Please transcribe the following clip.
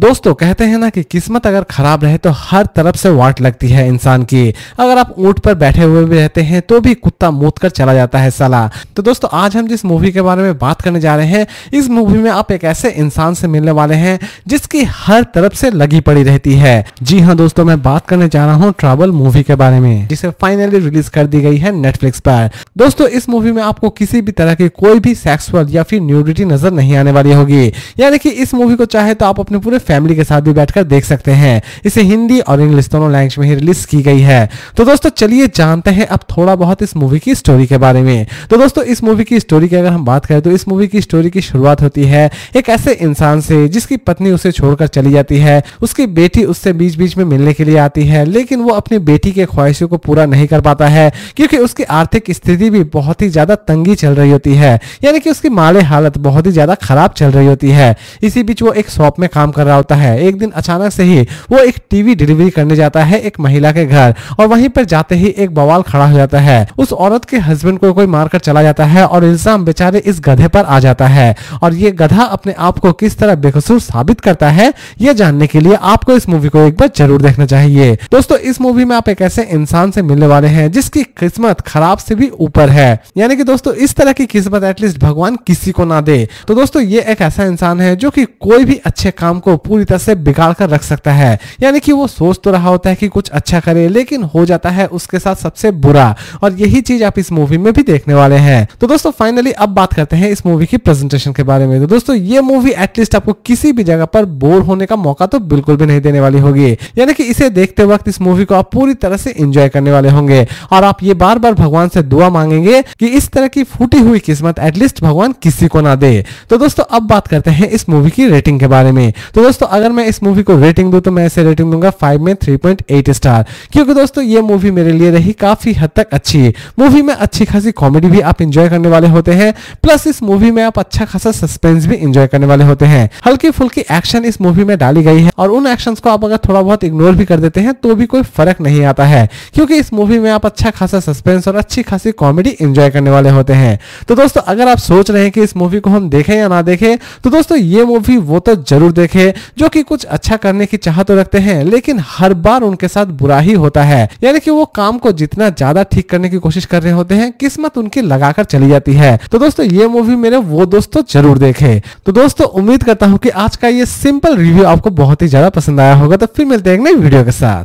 दोस्तों कहते हैं ना कि किस्मत अगर खराब रहे तो हर तरफ से वाट लगती है इंसान की अगर आप ऊंट पर बैठे हुए भी रहते हैं तो भी कुत्ता मूत कर चला जाता है सला तो दोस्तों आज हम जिस मूवी के बारे में बात करने जा रहे हैं इस मूवी में आप एक ऐसे इंसान से मिलने वाले हैं जिसकी हर तरफ से लगी पड़ी रहती है जी हाँ दोस्तों मैं बात करने जा रहा हूँ ट्रेवल मूवी के बारे में जिसे फाइनली रिलीज कर दी गई है नेटफ्लिक्स पर दोस्तों इस मूवी में आपको किसी भी तरह की कोई भी सेक्सुअल या फिर न्यूडिटी नजर नहीं आने वाली होगी यानी कि इस मूवी को चाहे तो आप अपने पूरे फैमिली के साथ भी बैठकर देख सकते हैं इसे हिंदी और इंग्लिश दोनों लैंग्वेज में ही रिलीज की गई है तो दोस्तों चलिए जानते हैं अब थोड़ा बहुत इस मूवी की स्टोरी के बारे में तो दोस्तों इस मूवी की स्टोरी की अगर हम बात करें तो इस मूवी की स्टोरी की शुरुआत होती है एक ऐसे इंसान से जिसकी पत्नी उसे छोड़कर चली जाती है उसकी बेटी उससे बीच बीच में मिलने के लिए आती है लेकिन वो अपनी बेटी के ख्वाहिशों को पूरा नहीं कर पाता है क्योंकि उसकी आर्थिक स्थिति भी बहुत ही ज्यादा तंगी चल रही होती है यानी कि उसकी माले हालत बहुत ही ज्यादा खराब चल रही होती है इसी बीच वो एक शॉप में काम कर रहा होता है एक दिन अचानक से ही वो एक टीवी डिलीवरी करने जाता है एक महिला के घर और वहीं पर जाते ही एक बवाल खड़ा हो जाता है उस औरत के हस्बैंड को कोई मारकर चला जाता है और इल्जाम बेचारे इस गधे पर आ जाता है और ये गधा अपने आप को किस तरह बेकसूर साबित करता है ये जानने के लिए आपको इस मूवी को एक बार जरूर देखना चाहिए दोस्तों इस मूवी में आप एक ऐसे इंसान से मिलने वाले हैं जिसकी किस्मत खराब से भी ऊपर है यानी कि दोस्तों इस तरह की किस्मत एटलीस्ट भगवान किसी को ना दे तो दोस्तों ये एक ऐसा इंसान है जो कि कोई भी अच्छे काम को पूरी तरह से बिगाड़ कर रख सकता है यानी कि वो सोच तो रहा होता है कि कुछ अच्छा करे लेकिन हो जाता है उसके साथ सबसे बुरा और यही चीज आप इस मूवी में भी देखने वाले हैं तो दोस्तों फाइनली अब बात करते हैं इस मूवी की प्रेजेंटेशन के बारे में तो दोस्तों ये मूवी एटलीस्ट आपको किसी भी जगह पर बोर होने का मौका तो बिल्कुल भी नहीं देने वाली होगी यानी कि इसे देखते वक्त इस मूवी को आप पूरी तरह से एंजॉय करने वाले होंगे और आप ये बार बार भगवान से दुआ मांगेंगे कि इस तरह की फूटी हुई किस्मत एटलीस्ट भगवान किसी को ना दे तो दोस्तों अब बात करते हैं इस मूवी की रेटिंग के बारे में तो दोस्तों अगर मैं इस मूवी को रेटिंग दूं तो मैं इसे रेटिंग दूंगा फाइव में थ्री पॉइंट एट स्टार क्योंकि दोस्तों ये मूवी मेरे लिए रही काफी हद तक अच्छी है मूवी में अच्छी खासी कॉमेडी भी आप इंजॉय करने वाले होते हैं प्लस इस मूवी में आप अच्छा खासा सस्पेंस भी इंजॉय करने वाले होते हैं हल्की फुल्की एक्शन इस मूवी में डाली गई है और उन एक्शन को आप अगर थोड़ा बहुत इग्नोर भी कर देते हैं तो भी कोई फर्क नहीं आता है क्योंकि इस मूवी में आप अच्छा खासा सस्पेंस और अच्छी खासी कॉमेडी इंजॉय करने वाले होते हैं तो दोस्तों अगर आप सोच रहे हैं कि इस मूवी को हम देखें या ना देखें तो दोस्तों ये मूवी वो तो जरूर देखें जो कि कुछ अच्छा करने की चाह तो रखते हैं लेकिन हर बार उनके साथ बुरा ही होता है यानी कि वो काम को जितना ज्यादा ठीक करने की कोशिश कर रहे होते हैं किस्मत उनकी लगाकर चली जाती है तो दोस्तों ये मूवी मेरे वो दोस्तों जरूर देखे तो दोस्तों उम्मीद करता हूँ की आज का ये सिंपल रिव्यू आपको बहुत ही ज्यादा पसंद आया होगा तो फिर मिलते हैं नई वीडियो के साथ